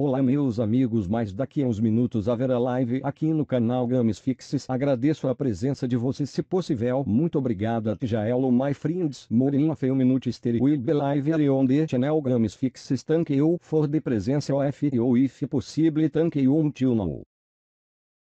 Olá meus amigos, mais daqui a uns minutos haverá live aqui no canal Games Fixes. Agradeço a presença de vocês se possível. Muito obrigado a Jaelo My Friends, Morin few minutes Stereo Will Be Live on the Channel Games Fixes Thank you for the presence of you if possible Thank you until now.